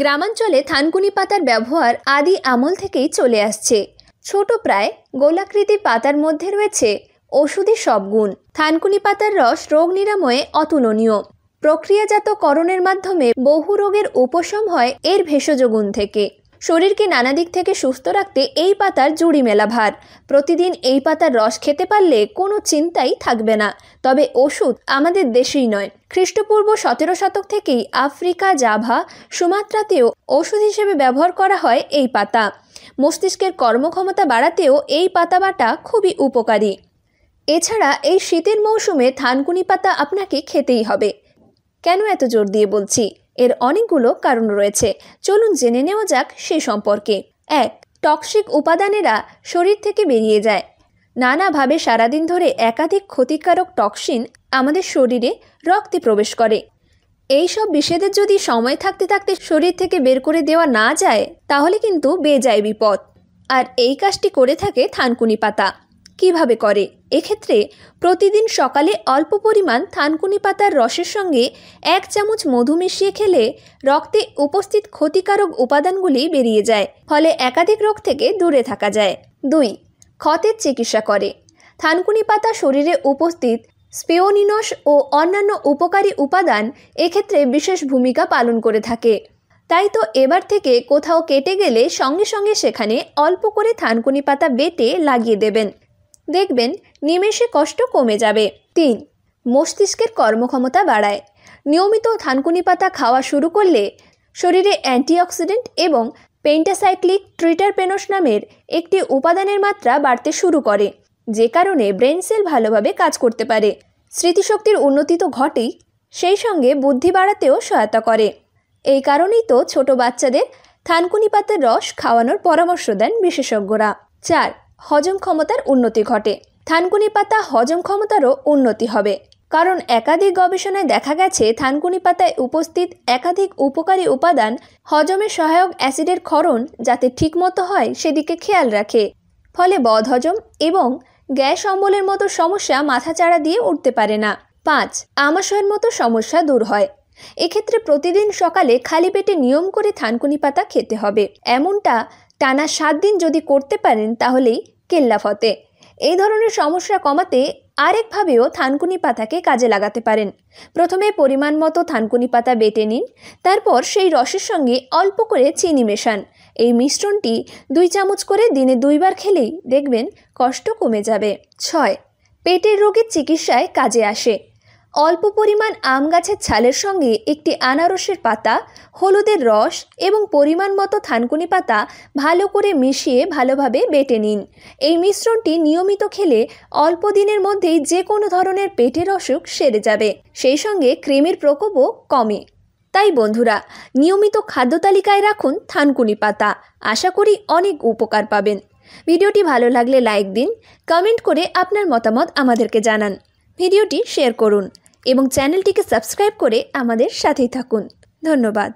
গ্রামাঞ্চলে থানকুনি পাতার ব্যবহার আদি আমল থেকেই চলে আসছে ছোট প্রায় গোলাকৃতি পাতার মধ্যে রয়েছে ওষুধি সব গুণ থানকুনি পাতার রস রোগ নিরাময়ে অতুলনীয় প্রক্রিয়াজাতকরণের মাধ্যমে বহু রোগের উপশম হয় এর ভেষজ গুণ থেকে শরীরকে নানা দিক থেকে সুস্থ রাখতে এই পাতার জুড়ি মেলা ভার প্রতিদিন এই পাতার রস খেতে পারলে কোনো চিন্তাই থাকবে না তবে ওষুধ আমাদের দেশেই নয় খ্রিস্টপূর্ব সতেরো শতক থেকেই আফ্রিকা জাভা সুমাত্রাতেও ওষুধ হিসেবে ব্যবহার করা হয় এই পাতা মস্তিষ্কের কর্মক্ষমতা বাড়াতেও এই পাতা বাটা খুবই উপকারী এছাড়া এই শীতের মৌসুমে থানকুনি পাতা আপনাকে খেতেই হবে কেন এত জোর দিয়ে বলছি এর অনেকগুলো কারণ রয়েছে চলুন জেনে নেওয়া যাক সে সম্পর্কে এক টক্সিক উপাদানেরা শরীর থেকে বেরিয়ে যায় নানাভাবে সারাদিন ধরে একাধিক ক্ষতিকারক টক্সিন আমাদের শরীরে রক্তে প্রবেশ করে এই সব বিষেদের যদি সময় থাকতে থাকতে শরীর থেকে বের করে দেওয়া না যায় তাহলে কিন্তু বে যায় বিপদ আর এই কাজটি করে থাকে থানকুনি পাতা কিভাবে করে এক্ষেত্রে প্রতিদিন সকালে অল্প পরিমাণ থানকুনি পাতার রসের সঙ্গে এক চামচ মধু মিশিয়ে খেলে রক্তে উপস্থিত ক্ষতিকারক উপাদানগুলি বেরিয়ে যায় ফলে একাধিক রোগ থেকে দূরে থাকা যায় দুই ক্ষতের চিকিৎসা করে থানকুনি পাতা শরীরে উপস্থিত স্পেওনিনস ও অন্যান্য উপকারী উপাদান এক্ষেত্রে বিশেষ ভূমিকা পালন করে থাকে তাই তো এবার থেকে কোথাও কেটে গেলে সঙ্গে সঙ্গে সেখানে অল্প করে থানকুনি পাতা বেটে লাগিয়ে দেবেন দেখবেন নিমেষে কষ্ট কমে যাবে তিন মস্তিষ্কের কর্মক্ষমতা বাড়ায় নিয়মিত থানকুনি পাতা খাওয়া শুরু করলে শরীরে অ্যান্টিঅক্সিডেন্ট এবং পেন্টাসাইক্লিক ট্রিটারপেনস নামের একটি উপাদানের মাত্রা বাড়তে শুরু করে যে কারণে ব্রেন সেল ভালোভাবে কাজ করতে পারে স্মৃতিশক্তির উন্নতি তো ঘটেই সেই সঙ্গে বুদ্ধি বাড়াতেও সহায়তা করে এই কারণেই তো ছোট বাচ্চাদের থানকুনি পাতার রস খাওয়ানোর পরামর্শ দেন বিশেষজ্ঞরা চার হজম ক্ষমতার উন্নতি ঘটে থানকুনি পাতা হজম ক্ষমতারও উন্নতি হবে কারণ একাধিক গবেষণায় দেখা গেছে থানকুনি পাতায় উপস্থিত একাধিক উপকারী উপাদান হজমে সহায়ক অ্যাসিডের ক্ষরণ যাতে ঠিকমতো হয় সেদিকে খেয়াল রাখে ফলে বদহজম এবং গ্যাস অম্বলের মতো সমস্যা মাথাচাড়া দিয়ে উঠতে পারে না পাঁচ আমাশয়ের মতো সমস্যা দূর হয় এক্ষেত্রে প্রতিদিন সকালে খালি পেটে নিয়ম করে থানকুনি পাতা খেতে হবে এমনটা টানা সাত দিন যদি করতে পারেন তাহলেই কেল্লা ফতে এই ধরনের সমস্যা কমাতে আরেকভাবেও থানকুনি পাতাকে কাজে লাগাতে পারেন প্রথমে পরিমাণ মতো থানকুনি পাতা বেটে নিন তারপর সেই রসের সঙ্গে অল্প করে চিনি মেশান এই মিশ্রণটি দুই চামচ করে দিনে দুইবার খেলেই দেখবেন কষ্ট কমে যাবে ছয় পেটের রোগের চিকিৎসায় কাজে আসে অল্প পরিমাণ আম গাছের ছালের সঙ্গে একটি আনারসের পাতা হলুদের রস এবং পরিমাণ মতো থানকুনি পাতা ভালো করে মিশিয়ে ভালোভাবে বেটে নিন এই মিশ্রণটি নিয়মিত খেলে অল্প দিনের মধ্যেই যে কোনো ধরনের পেটের অসুখ সেরে যাবে সেই সঙ্গে ক্রেমের প্রকোপও কমে তাই বন্ধুরা নিয়মিত খাদ্য তালিকায় রাখুন থানকুনি পাতা আশা করি অনেক উপকার পাবেন ভিডিওটি ভালো লাগলে লাইক দিন কমেন্ট করে আপনার মতামত আমাদেরকে জানান ভিডিওটি শেয়ার করুন এবং চ্যানেলটিকে সাবস্ক্রাইব করে আমাদের সাথেই থাকুন ধন্যবাদ